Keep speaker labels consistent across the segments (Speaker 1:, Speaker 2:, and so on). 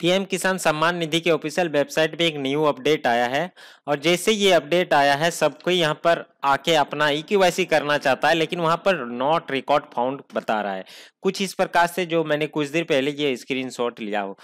Speaker 1: PM किसान सम्मान निधि के ऑफिशियल वेबसाइट पे एक न्यू अपडेट आया है और जैसे ये अपडेट आया है सब कोई यहाँ पर आके अपना ई e क्यू करना चाहता है लेकिन वहाँ पर नॉट रिकॉर्ड फाउंड बता रहा है कुछ इस प्रकार से जो मैंने कुछ देर पहले ये स्क्रीनशॉट लिया हो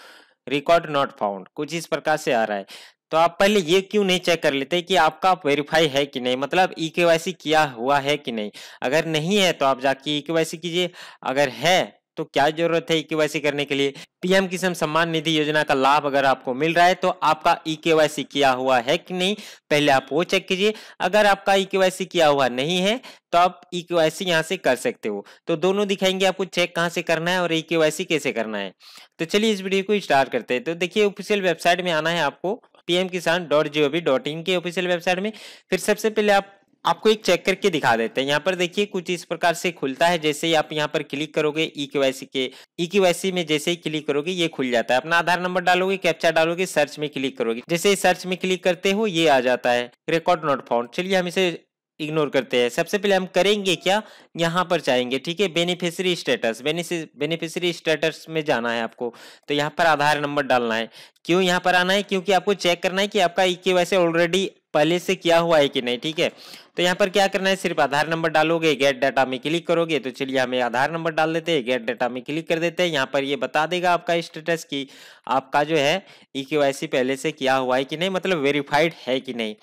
Speaker 1: रिकॉर्ड नॉट फाउंड कुछ इस प्रकार से आ रहा है तो आप पहले ये क्यों नहीं चेक कर लेते कि आपका वेरीफाई है कि नहीं मतलब ई के वाई सी किया हुआ है कि नहीं अगर नहीं है तो आप जाके ई के वाई सी कीजिए अगर है तो क्या जरूरत है ई e करने के लिए पीएम किसान सम्मान निधि योजना का लाभ अगर आपको मिल रहा है तो आपका ई e किया हुआ है कि नहीं पहले आप वो चेक कीजिए अगर आपका ई e किया हुआ नहीं है तो आप ई के यहाँ से कर सकते हो तो दोनों दिखाएंगे आपको चेक कहाँ से करना है और ईकेवाईसी कैसे करना है तो चलिए इस वीडियो को स्टार्ट करते हैं तो देखिए ऑफिशियल वेबसाइट में आना है आपको PM Kisan dot G O V dot in की ऑफिशियल वेबसाइट में फिर सबसे पहले आप आपको एक चेक करके दिखा देते हैं यहाँ पर देखिए कुछ इस प्रकार से खुलता है जैसे ही आप यहाँ पर क्लिक करोगे ई e के ई e के में जैसे ही क्लिक करोगे ये खुल जाता है अपना आधार नंबर डालोगे कैप्चा डालोगे सर्च में क्लिक करोगे जैसे ही सर्च में क्लिक करते हो ये आ जाता है रिकॉर्ड नॉट फाउंड चलिए हम इसे इग्नोर करते हैं सबसे पहले हम करेंगे क्या यहाँ पर जाएंगे ठीक है बेनिफिशरी स्टेटस बेनिफिशरी स्टेटस में जाना है आपको तो यहाँ पर आधार नंबर डालना है क्यों यहाँ पर आना है क्योंकि आपको चेक करना है कि आपका ई के ऑलरेडी पहले से किया हुआ है कि नहीं ठीक है तो यहाँ पर क्या करना है सिर्फ आधार नंबर डालोगे गेट डाटा में क्लिक करोगे तो चलिए हमें आधार नंबर डाल देते हैं गेट डाटा में क्लिक कर देते हैं यहाँ पर ये बता देगा आपका स्टेटस कि आपका जो है ई e के पहले से किया हुआ है कि नहीं मतलब वेरीफाइड है कि नहीं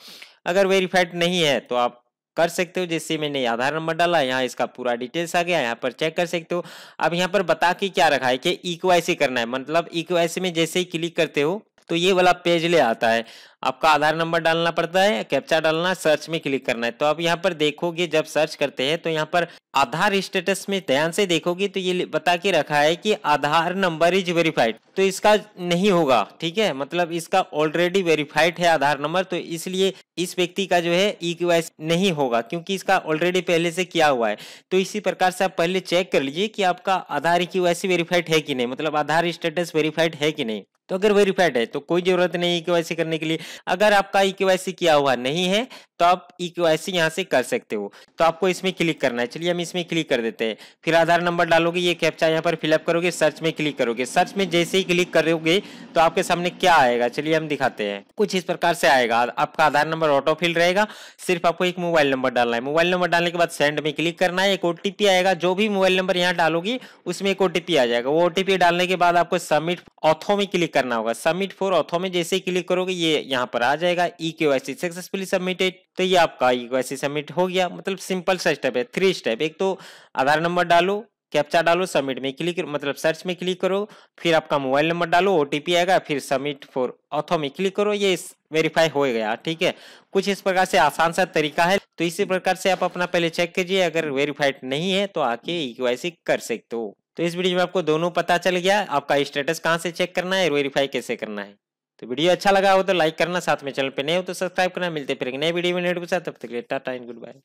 Speaker 1: अगर वेरीफाइड नहीं है तो आप कर सकते हो जैसे मैंने आधार नंबर डाला यहाँ इसका पूरा डिटेल्स आ गया यहाँ पर चेक कर सकते हो अब यहाँ पर बता के क्या रखा है कि ई e करना है मतलब ई e में जैसे ही क्लिक करते हो तो ये वाला पेज ले आता है आपका आधार नंबर डालना पड़ता है कैप्चा डालना सर्च में क्लिक करना है तो आप यहाँ पर देखोगे जब सर्च करते हैं तो यहाँ पर आधार स्टेटस में ध्यान से देखोगे तो ये बता के रखा है कि आधार नंबर इज वेरीफाइड तो इसका नहीं होगा ठीक है मतलब इसका ऑलरेडी वेरीफाइड है आधार नंबर तो इसलिए इस व्यक्ति का जो है ई e नहीं होगा क्योंकि इसका ऑलरेडी पहले से किया हुआ है तो इसी प्रकार से आप पहले चेक कर लीजिए कि आपका आधार ई e वेरीफाइड है कि नहीं मतलब आधार स्टेटस वेरीफाइड है कि नहीं तो अगर वेरीफाइड है तो कोई जरूरत नहीं ई e करने के लिए अगर आपका ई किया हुआ नहीं है तो आप इक्वाइसी e यहाँ से कर सकते हो तो आपको इसमें क्लिक करना है चलिए हम इसमें क्लिक कर देते हैं फिर आधार नंबर डालोगे ये कैप्चा यहाँ पर फिलअप करोगे सर्च में क्लिक करोगे सर्च में जैसे ही क्लिक करोगे तो आपके सामने क्या आएगा चलिए हम दिखाते हैं कुछ इस प्रकार से आएगा आपका आधार नंबर ऑटोफिल रहेगा सिर्फ आपको एक मोबाइल नंबर डालना है मोबाइल नंबर डालने के बाद सेंड में क्लिक करना है एक ओटीपी आएगा जो भी मोबाइल नंबर यहाँ डालोगी उसमें एक ओटीपी आ जाएगा वो ओटीपी डालने के बाद आपको सबमिट ऑथो में क्लिक करना होगा सबमिट फॉर ऑथो में जैसे ही क्लिक करोगे ये यहाँ पर आ जाएगा ई के सक्सेसफुली सबमिटेड तो ये आपका यूकेसी सबमिट हो गया मतलब सिंपल सा स्टेप है थ्री स्टेप एक तो आधार नंबर डालो कैप्चा डालो सबमिट में क्लिक मतलब सर्च में क्लिक करो फिर आपका मोबाइल नंबर डालो ओ आएगा फिर सबमिट फॉर ऑथो में क्लिक करो ये वेरीफाई हो गया ठीक है कुछ इस प्रकार से आसान सा तरीका है तो इसी प्रकार से आप अपना पहले चेक कीजिए अगर वेरीफाइड नहीं है तो आके ई e कर सकते हो तो इस वीडियो में आपको दोनों पता चल गया आपका स्टेटस कहाँ से चेक करना है वेरीफाई कैसे करना है तो वीडियो अच्छा लगा हो तो लाइक करना साथ में चैनल पे नए हो तो सब्सक्राइब करना मिलते फिर नए वीडियो में नेट के साथ तब तक टाटा एंड गुड बाय